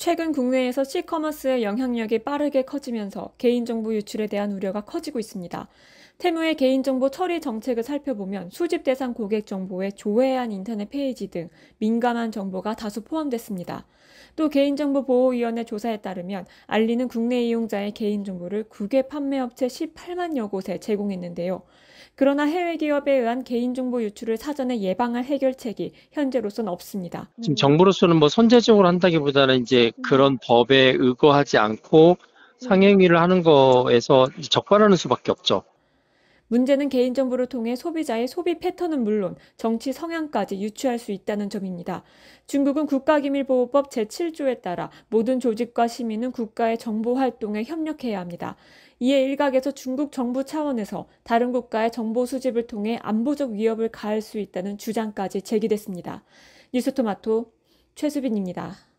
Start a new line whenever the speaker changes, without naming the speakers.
최근 국내에서 시커머스의 영향력이 빠르게 커지면서 개인정보 유출에 대한 우려가 커지고 있습니다. 테무의 개인정보 처리 정책을 살펴보면 수집 대상 고객 정보에 조회한 인터넷 페이지 등 민감한 정보가 다수 포함됐습니다. 또 개인정보보호위원회 조사에 따르면 알리는 국내 이용자의 개인정보를 국외 판매업체 18만여 곳에 제공했는데요. 그러나 해외 기업에 의한 개인정보 유출을 사전에 예방할 해결책이 현재로선 없습니다. 지금
정부로서는 뭐 선제적으로 한다기보다는 이제 그, 그런 법에 의거하지 않고 상행위를 하는 거에서 적발하는 수밖에 없죠.
문제는 개인정보를 통해 소비자의 소비 패턴은 물론 정치 성향까지 유추할 수 있다는 점입니다. 중국은 국가기밀보호법 제7조에 따라 모든 조직과 시민은 국가의 정보 활동에 협력해야 합니다. 이에 일각에서 중국 정부 차원에서 다른 국가의 정보 수집을 통해 안보적 위협을 가할 수 있다는 주장까지 제기됐습니다. 뉴스토마토 최수빈입니다.